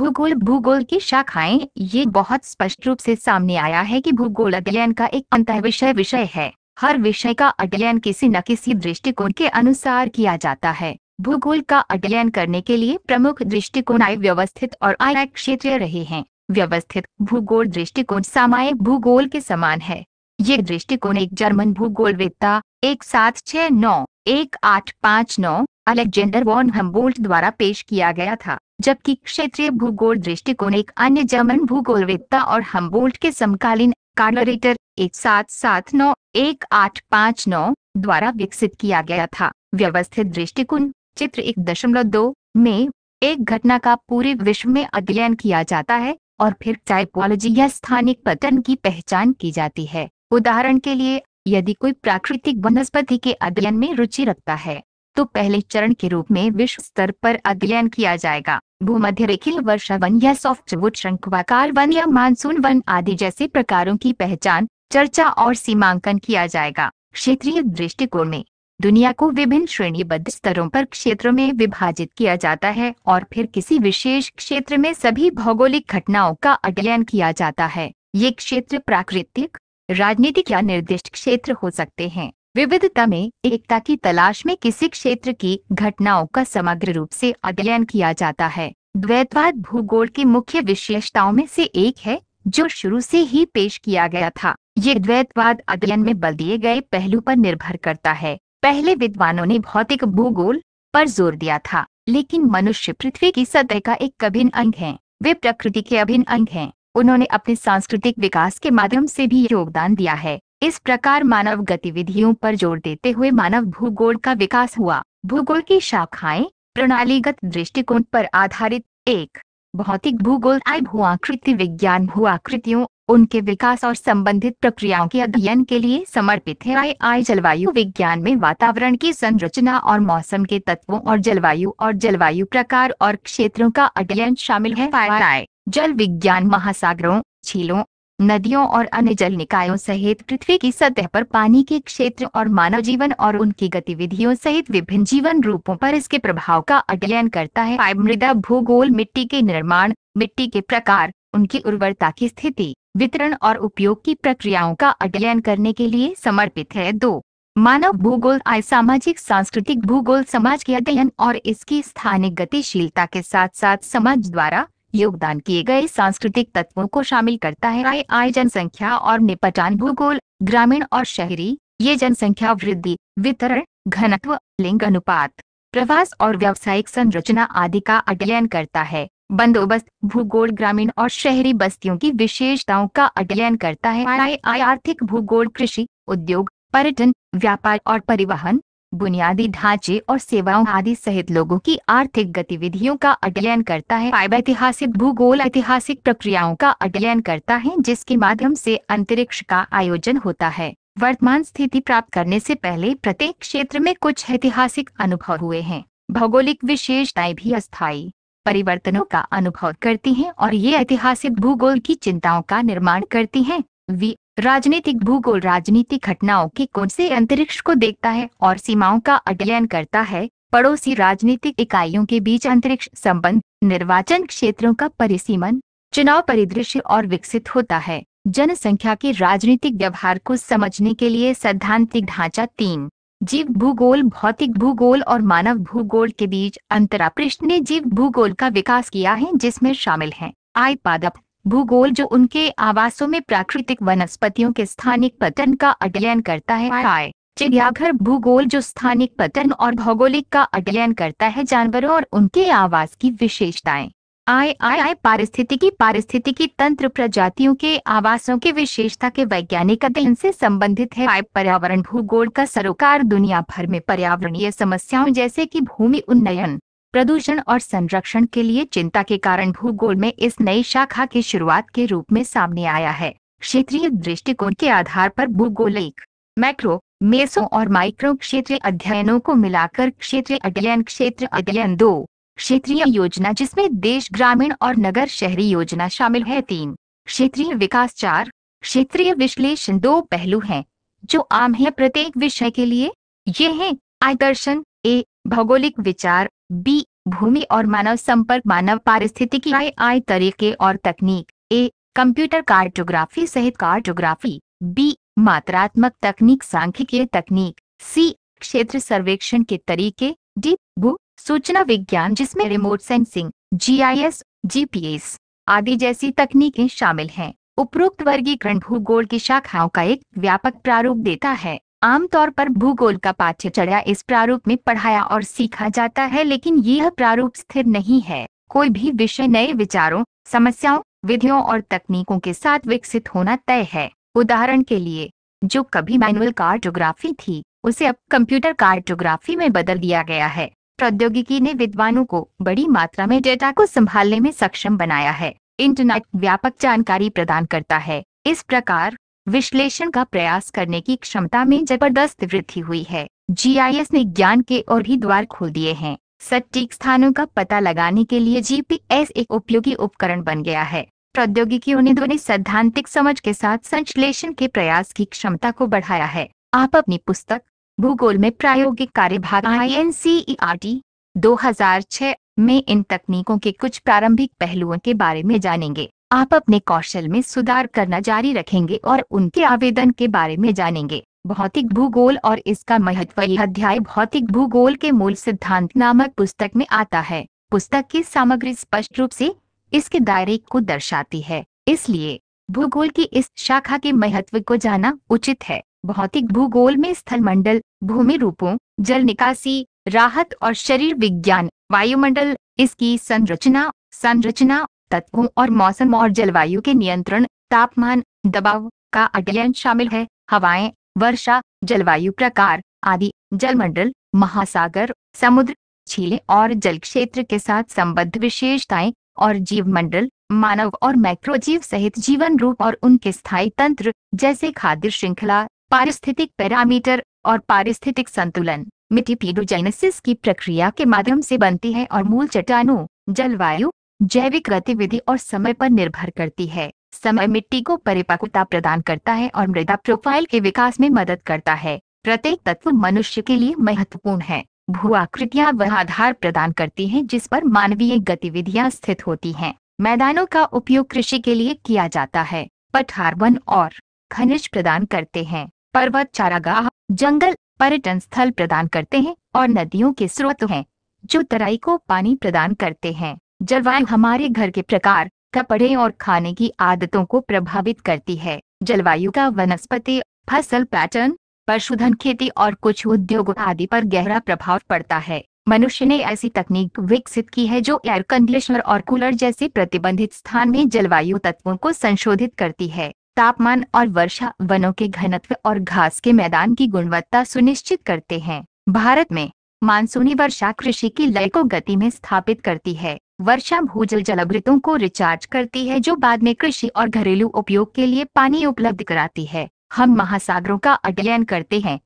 भूगोल भूगोल की शाखाएं ये बहुत स्पष्ट रूप से सामने आया है कि भूगोल अध्ययन का एक अंत विषय विषय है हर विषय का अध्ययन किसी न किसी दृष्टिकोण के अनुसार किया जाता है भूगोल का अध्ययन करने के लिए प्रमुख दृष्टिकोण आय व्यवस्थित और आय क्षेत्रीय रहे हैं व्यवस्थित भूगोल दृष्टिकोण सामायिक भूगोल के समान है ये दृष्टिकोण एक जर्मन भूगोलवेत्ता एक सात छह नौ एक आठ पाँच नौ अलेक्जेंडर वॉन हम्बोल्ट द्वारा पेश किया गया था जबकि क्षेत्रीय भूगोल दृष्टिकोण एक अन्य जर्मन भूगोलवेत्ता और हम्बोल्ट के समकालीन कार्डोरेटर एक सात सात नौ एक आठ पाँच नौ द्वारा विकसित किया गया था व्यवस्थित दृष्टिकोण चित्र एक दशमलव दो में एक घटना का पूरे विश्व में अध्ययन किया जाता है और फिर टाइपोलॉजी या स्थानिक पैटर्न की पहचान की जाती है उदाहरण के लिए यदि कोई प्राकृतिक वनस्पति के अध्ययन में रुचि रखता है तो पहले चरण के रूप में विश्व स्तर पर अध्ययन किया जाएगा भूमध्य रेखी वर्षा वन या सॉफ्टवुड शंकुवाकार वन या मानसून वन आदि जैसे प्रकारों की पहचान चर्चा और सीमांकन किया जाएगा क्षेत्रीय दृष्टिकोण में दुनिया को विभिन्न श्रेणीबद्ध स्तरों पर क्षेत्रों में विभाजित किया जाता है और फिर किसी विशेष क्षेत्र में सभी भौगोलिक घटनाओं का अध्ययन किया जाता है ये क्षेत्र प्राकृतिक राजनीतिक या निर्दिष्ट क्षेत्र हो सकते हैं विविधता में एकता की तलाश में किसी क्षेत्र की घटनाओं का समग्र रूप से अध्ययन किया जाता है द्वैतवाद भूगोल की मुख्य विशेषताओं में से एक है जो शुरू से ही पेश किया गया था ये द्वैतवाद अध्ययन में बल दिए गए पहलू पर निर्भर करता है पहले विद्वानों ने भौतिक भूगोल पर जोर दिया था लेकिन मनुष्य पृथ्वी की सतह का एक अभिन्न अंग है वे प्रकृति के अभिन्न अंग हैं उन्होंने अपने सांस्कृतिक विकास के माध्यम से भी योगदान दिया है इस प्रकार मानव गतिविधियों पर जोर देते हुए मानव भूगोल का विकास हुआ भूगोल की शाखाएं प्रणालीगत दृष्टिकोण पर आधारित एक भौतिक भूगोल आय आकृति विज्ञान आकृतियों उनके विकास और संबंधित प्रक्रियाओं के अध्ययन के लिए समर्पित है आई आई जलवायु विज्ञान में वातावरण की संरचना और मौसम के तत्वों और जलवायु और जलवायु प्रकार और क्षेत्रों का अध्ययन शामिल है आई जल विज्ञान महासागरों झीलों नदियों और अन्य जल निकायों सहित पृथ्वी की सतह पर पानी के क्षेत्र और मानव जीवन और उनकी गतिविधियों सहित विभिन्न जीवन रूपों पर इसके प्रभाव का अध्ययन करता है मृदा भूगोल मिट्टी के निर्माण मिट्टी के प्रकार उनकी उर्वरता की स्थिति वितरण और उपयोग की प्रक्रियाओं का अध्ययन करने के लिए समर्पित है दो मानव भूगोल आय सामाजिक सांस्कृतिक भूगोल समाज के अध्ययन और इसकी स्थानिक गतिशीलता के साथ साथ समाज द्वारा योगदान किए गए सांस्कृतिक तत्वों को शामिल करता है आय आय जनसंख्या और निपटान भूगोल ग्रामीण और शहरी ये जनसंख्या वृद्धि वितरण घनत्व लिंग अनुपात प्रवास और व्यावसायिक संरचना आदि का अध्ययन करता है बंदोबस्त भूगोल ग्रामीण और शहरी बस्तियों की विशेषताओं का अध्ययन करता है आय आर्थिक भूगोल कृषि उद्योग पर्यटन व्यापार और परिवहन बुनियादी ढांचे और सेवाओं आदि सहित लोगों की आर्थिक गतिविधियों का अध्ययन करता है ऐतिहासिक भूगोल ऐतिहासिक प्रक्रियाओं का अध्ययन करता है जिसके माध्यम से अंतरिक्ष का आयोजन होता है वर्तमान स्थिति प्राप्त करने से पहले प्रत्येक क्षेत्र में कुछ ऐतिहासिक अनुभव हुए हैं भौगोलिक विशेषताएं भी अस्थायी परिवर्तनों का अनुभव करती हैं और ये ऐतिहासिक भूगोल की चिंताओं का निर्माण करती हैं वी राजनीतिक भूगोल राजनीतिक घटनाओं के कोण से अंतरिक्ष को देखता है और सीमाओं का अध्ययन करता है पड़ोसी राजनीतिक इकाइयों के बीच अंतरिक्ष संबंध निर्वाचन क्षेत्रों का परिसीमन चुनाव परिदृश्य और विकसित होता है जनसंख्या के राजनीतिक व्यवहार को समझने के लिए सैद्धांतिक ढांचा तीन जीव भूगोल भौतिक भूगोल और मानव भूगोल के बीच अंतरापृष्ठ ने जीव भूगोल का विकास किया है जिसमें शामिल हैं पादप भूगोल जो उनके आवासों में प्राकृतिक वनस्पतियों के स्थानिक पतन का अध्ययन करता है आय चिड़ियाघर भूगोल जो स्थानिक पतन और भौगोलिक का अध्ययन करता है जानवरों और उनके आवास की विशेषताएं आय आय आय पारिस्थितिकी पारिस्थितिकी तंत्र प्रजातियों के आवासों की विशेषता के वैज्ञानिक अध्ययन से संबंधित है आय पर्यावरण भूगोल का सरोकार दुनिया भर में पर्यावरणीय समस्याओं जैसे कि भूमि उन्नयन प्रदूषण और संरक्षण के लिए चिंता के कारण भूगोल में इस नई शाखा के शुरुआत के रूप में सामने आया है क्षेत्रीय दृष्टिकोण के आधार पर भूगोलिक मैक्रो मेसो और माइक्रो क्षेत्रीय अध्ययनों को मिलाकर क्षेत्रीय अध्ययन क्षेत्र अध्ययन दो क्षेत्रीय योजना जिसमें देश ग्रामीण और नगर शहरी योजना शामिल है तीन क्षेत्रीय विकास चार क्षेत्रीय विश्लेषण दो पहलू हैं जो आम है प्रत्येक विषय के लिए ये हैं आदर्शन ए भौगोलिक विचार बी भूमि और मानव संपर्क मानव पारिस्थितिकी आई आई तरीके और तकनीक ए कंप्यूटर कार्टोग्राफी सहित कार्टोग्राफी बी मात्रात्मक तकनीक सांख्यिकीय तकनीक सी क्षेत्र सर्वेक्षण के तरीके डी भू सूचना विज्ञान जिसमें रिमोट सेंसिंग जीआईएस जीपीएस आदि जैसी तकनीकें शामिल हैं उपरोक्त वर्गीकरण भूगोल की शाखाओं का एक व्यापक प्रारूप देता है आमतौर पर भूगोल का चढ़ा इस प्रारूप में पढ़ाया और सीखा जाता है लेकिन यह प्रारूप स्थिर नहीं है कोई भी विषय नए विचारों समस्याओं विधियों और तकनीकों के साथ विकसित होना तय है उदाहरण के लिए जो कभी मैनुअल कार्टोग्राफी थी उसे अब कंप्यूटर कार्टोग्राफी में बदल दिया गया है प्रौद्योगिकी ने विद्वानों को बड़ी मात्रा में डेटा को संभालने में सक्षम बनाया है इंटरनेट व्यापक जानकारी प्रदान करता है इस प्रकार विश्लेषण का प्रयास करने की क्षमता में जबरदस्त वृद्धि हुई है जीआईएस ने ज्ञान के और भी द्वार खोल दिए हैं सटीक स्थानों का पता लगाने के लिए जीपीएस एक उपयोगी उपकरण बन गया है प्रौद्योगिकियों ने दोनों सैद्धांतिक समझ के साथ संश्लेषण के प्रयास की क्षमता को बढ़ाया है आप अपनी पुस्तक भूगोल में प्रायोगिक कार्य भाग I N C E R T दो में इन तकनीकों के कुछ प्रारंभिक पहलुओं के बारे में जानेंगे आप अपने कौशल में सुधार करना जारी रखेंगे और उनके आवेदन के बारे में जानेंगे भौतिक भूगोल और इसका महत्व यह अध्याय भौतिक भूगोल के मूल सिद्धांत नामक पुस्तक में आता है पुस्तक की सामग्री स्पष्ट रूप से इसके दायरे को दर्शाती है इसलिए भूगोल की इस शाखा के महत्व को जाना उचित है भौतिक भूगोल में स्थल मंडल भूमि रूपों जल निकासी राहत और शरीर विज्ञान वायुमंडल इसकी संरचना संरचना तत्वों और मौसम और जलवायु के नियंत्रण तापमान दबाव का अध्ययन शामिल है हवाएं वर्षा जलवायु प्रकार आदि जलमंडल महासागर समुद्र झीलें और जल क्षेत्र के साथ संबद्ध विशेषताएं और जीव मंडल मानव और मैक्रोजीव सहित जीवन रूप और उनके स्थायी तंत्र जैसे खाद्य श्रृंखला पारिस्थितिक पैरामीटर और पारिस्थितिक संतुलन मिट्टी पीडोजेनेसिस की प्रक्रिया के माध्यम से बनती है और मूल चट्टानों जलवायु जैविक गतिविधि और समय पर निर्भर करती है समय मिट्टी को परिपक्वता प्रदान करता है और मृदा प्रोफाइल के विकास में मदद करता है प्रत्येक तत्व मनुष्य के लिए महत्वपूर्ण है भू आकृतियाँ वह आधार प्रदान करती हैं जिस पर मानवीय गतिविधियाँ स्थित होती हैं मैदानों का उपयोग कृषि के लिए किया जाता है पठार वन और खनिज प्रदान करते हैं पर्वत चारागाह जंगल पर्यटन स्थल प्रदान करते हैं और नदियों के स्रोत हैं जो तराई को पानी प्रदान करते हैं जलवायु हमारे घर के प्रकार कपड़े और खाने की आदतों को प्रभावित करती है जलवायु का वनस्पति फसल पैटर्न पशुधन खेती और कुछ उद्योग आदि पर गहरा प्रभाव पड़ता है मनुष्य ने ऐसी तकनीक विकसित की है जो एयर कंडीशनर और कूलर जैसे प्रतिबंधित स्थान में जलवायु तत्वों को संशोधित करती है तापमान और वर्षा वनों के घनत्व और घास के मैदान की गुणवत्ता सुनिश्चित करते हैं भारत में मानसूनी वर्षा कृषि की लय को गति में स्थापित करती है वर्षा भूजल जलावृतों को रिचार्ज करती है जो बाद में कृषि और घरेलू उपयोग के लिए पानी उपलब्ध कराती है हम महासागरों का अध्ययन करते हैं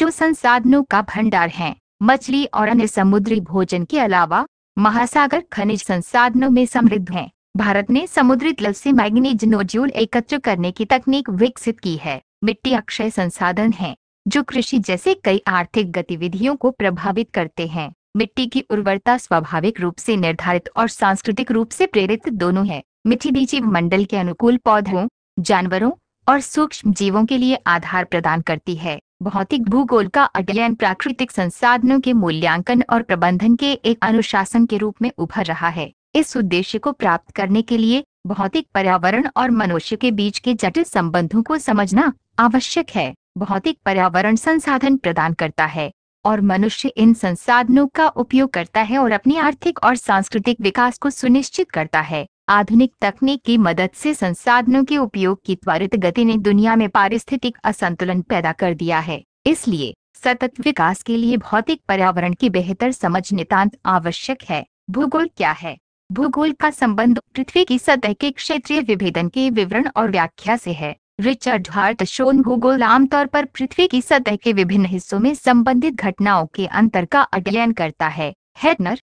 जो संसाधनों का भंडार है मछली और अन्य समुद्री भोजन के अलावा महासागर खनिज संसाधनों में समृद्ध हैं। भारत ने समुद्री तल से मैग्नीज नोड्यूल एकत्र करने की तकनीक विकसित की है मिट्टी अक्षय संसाधन है जो कृषि जैसे कई आर्थिक गतिविधियों को प्रभावित करते हैं मिट्टी की उर्वरता स्वाभाविक रूप से निर्धारित और सांस्कृतिक रूप से प्रेरित दोनों है मिट्टी भी जीव मंडल के अनुकूल पौधों जानवरों और सूक्ष्म जीवों के लिए आधार प्रदान करती है भौतिक भूगोल का अध्ययन प्राकृतिक संसाधनों के मूल्यांकन और प्रबंधन के एक अनुशासन के रूप में उभर रहा है इस उद्देश्य को प्राप्त करने के लिए भौतिक पर्यावरण और मनुष्य के बीच के जटिल संबंधों को समझना आवश्यक है भौतिक पर्यावरण संसाधन प्रदान करता है और मनुष्य इन संसाधनों का उपयोग करता है और अपनी आर्थिक और सांस्कृतिक विकास को सुनिश्चित करता है आधुनिक तकनीक की मदद से संसाधनों के उपयोग की त्वरित गति ने दुनिया में पारिस्थितिक असंतुलन पैदा कर दिया है इसलिए सतत विकास के लिए भौतिक पर्यावरण की बेहतर समझ नितांत आवश्यक है भूगोल क्या है भूगोल का संबंध पृथ्वी की सतह के क्षेत्रीय विभेदन के विवरण और व्याख्या से है रिचर्ड हार्ट शोन गूगल आमतौर पर पृथ्वी की सतह के विभिन्न हिस्सों में संबंधित घटनाओं के अंतर का अध्ययन करता है हेडनर